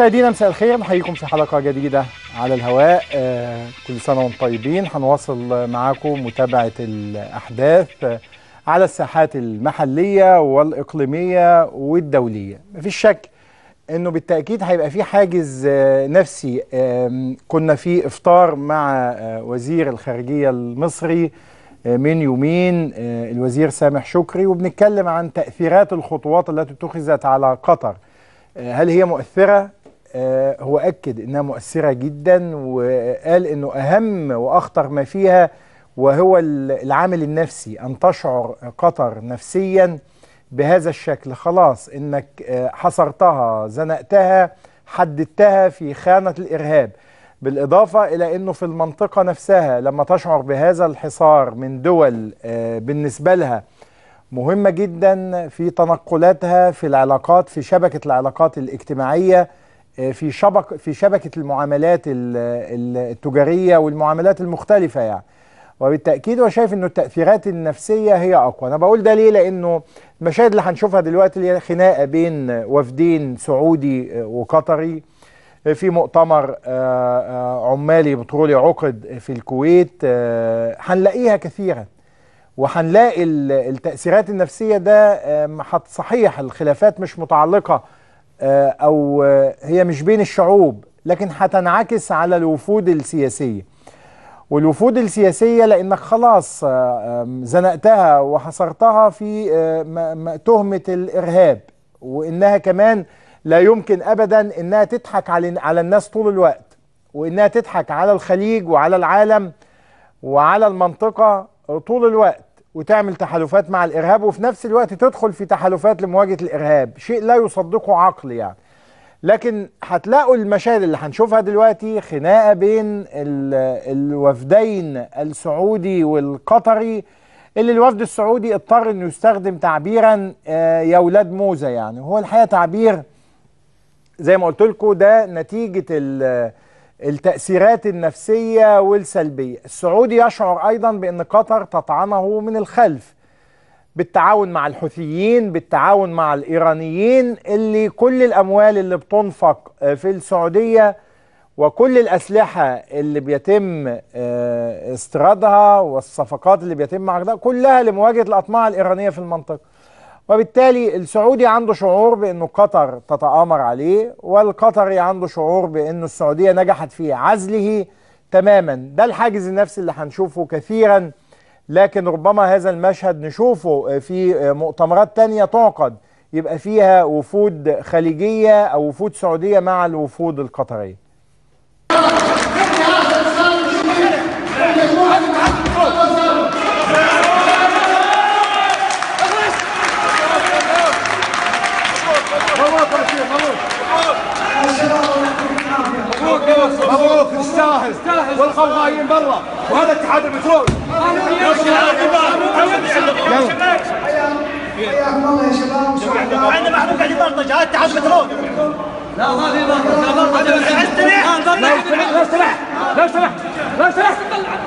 مشاهدينا مساء الخير نحييكم في حلقه جديده على الهواء آه، كل سنه وانتم طيبين هنواصل معاكم متابعه الاحداث على الساحات المحليه والاقليميه والدوليه مفيش شك انه بالتاكيد هيبقى في حاجز آه، نفسي كنا في افطار مع آه، وزير الخارجيه المصري من يومين الوزير سامح شكري وبنتكلم عن تاثيرات الخطوات التي اتخذت على قطر هل هي مؤثرة آه، هو أكد إنها مؤثرة جدا وقال إنه أهم وأخطر ما فيها وهو العامل النفسي أن تشعر قطر نفسيا بهذا الشكل خلاص إنك آه، حصرتها زنقتها حددتها في خانة الإرهاب بالإضافة إلى أنه في المنطقة نفسها لما تشعر بهذا الحصار من دول آه، بالنسبة لها مهمة جدا في تنقلاتها في العلاقات في شبكة العلاقات الاجتماعية آه، في شبك في شبكه المعاملات التجاريه والمعاملات المختلفه يعني وبالتاكيد هو شايف انه التاثيرات النفسيه هي اقوى انا بقول ده ليه لانه المشاهد اللي هنشوفها دلوقتي اللي هي خناقه بين وفدين سعودي آه، وقطري آه، في مؤتمر عمالي بترولي عقد في الكويت هنلاقيها كثيرا وهنلاقي التاثيرات النفسيه ده صحيح الخلافات مش متعلقه آه، أو آه، هي مش بين الشعوب لكن هتنعكس على الوفود السياسية والوفود السياسية لأنك خلاص آه، زنقتها وحصرتها في تهمة الإرهاب وإنها كمان لا يمكن أبدا إنها تضحك على الناس طول الوقت وإنها تضحك على الخليج وعلى العالم وعلى المنطقة طول الوقت وتعمل تحالفات مع الارهاب وفي نفس الوقت تدخل في تحالفات لمواجهه الارهاب شيء لا يصدقه عقل يعني لكن هتلاقوا المشاهد اللي هنشوفها دلوقتي خناقه بين الوفدين السعودي والقطري اللي الوفد السعودي اضطر انه يستخدم تعبيرا آه، يا ولاد موزه يعني هو الحقيقه تعبير زي ما قلت لكم ده نتيجه التأثيرات النفسية والسلبية السعودي يشعر أيضا بأن قطر تطعنه من الخلف بالتعاون مع الحوثيين بالتعاون مع الإيرانيين اللي كل الأموال اللي بتنفق آه، في السعودية وكل الأسلحة اللي بيتم آه، استيرادها والصفقات اللي بيتم عقدها كلها لمواجهة الأطماع الإيرانية في المنطقة وبالتالي السعودي عنده شعور بأنه قطر تتآمر عليه والقطري عنده شعور بأنه السعودية نجحت في عزله تماما ده الحاجز النفسي اللي هنشوفه كثيرا لكن ربما هذا المشهد نشوفه في مؤتمرات تانية تعقد يبقى فيها وفود خليجية أو وفود سعودية مع الوفود القطرية مبروك تستاهل والقوقايين برا وهذا اتحاد البترول حياكم الله يا شباب عندنا محروق قاعد يبلطج هذا اتحاد البترول لا ما في بلطج لا استريح لو سمحت لو سمحت لو سمحت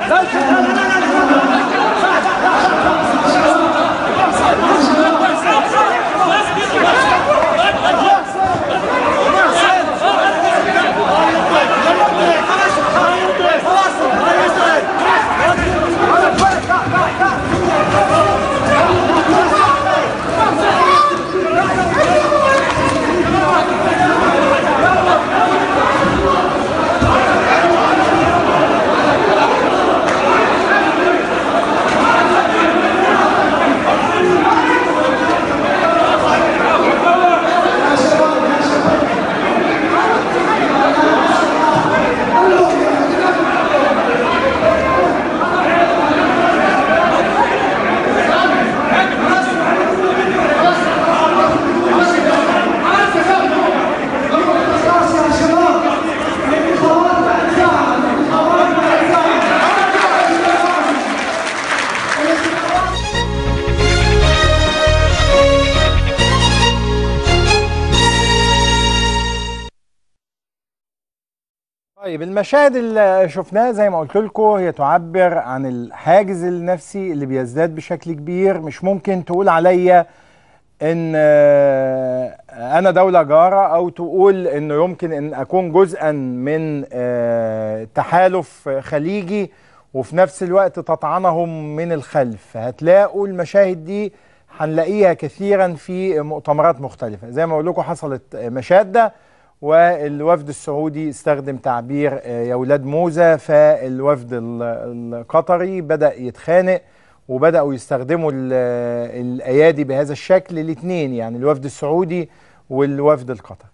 لو سمحت طيب المشاهد اللي شفناها زي ما قلت لكم هي تعبر عن الحاجز النفسي اللي بيزداد بشكل كبير مش ممكن تقول عليا ان آه، انا دوله جاره او تقول انه يمكن ان اكون جزءا من آه، تحالف خليجي وفي نفس الوقت تطعنهم من الخلف هتلاقوا المشاهد دي هنلاقيها كثيرا في مؤتمرات مختلفه زي ما اقول لكم حصلت مشاده والوفد السعودي استخدم تعبير آه، يا ولاد موزة فالوفد القطري بدأ يتخانق وبدأوا يستخدموا آه، الأيادي بهذا الشكل الاثنين يعني الوفد السعودي والوفد القطري